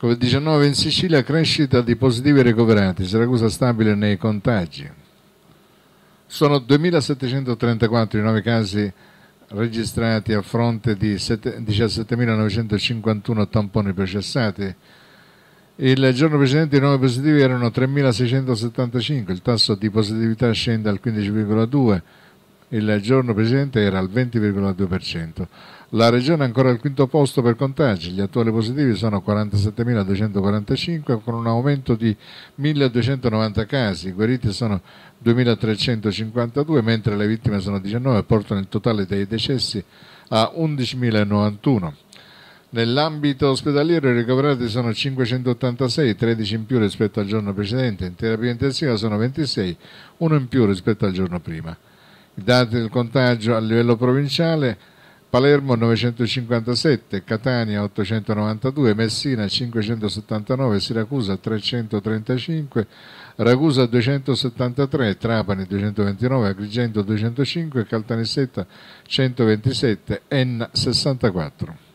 Covid 19 in Sicilia, crescita di positivi ricoverati, Siracusa stabile nei contagi. Sono 2.734 i nuovi casi registrati a fronte di 17.951 tamponi processati. Il giorno precedente i nuovi positivi erano 3.675, il tasso di positività scende al 15,2% il giorno precedente era al 20,2%. La regione è ancora al quinto posto per contagi, gli attuali positivi sono 47.245 con un aumento di 1.290 casi, i guariti sono 2.352 mentre le vittime sono 19 e portano il totale dei decessi a 11.091. Nell'ambito ospedaliero i ricoverati sono 586, 13 in più rispetto al giorno precedente, in terapia intensiva sono 26, uno in più rispetto al giorno prima. I dati del contagio a livello provinciale Palermo 957, Catania 892, Messina 579, Siracusa 335, Ragusa 273, Trapani 229, Agrigento 205, Caltanissetta 127, Enna 64.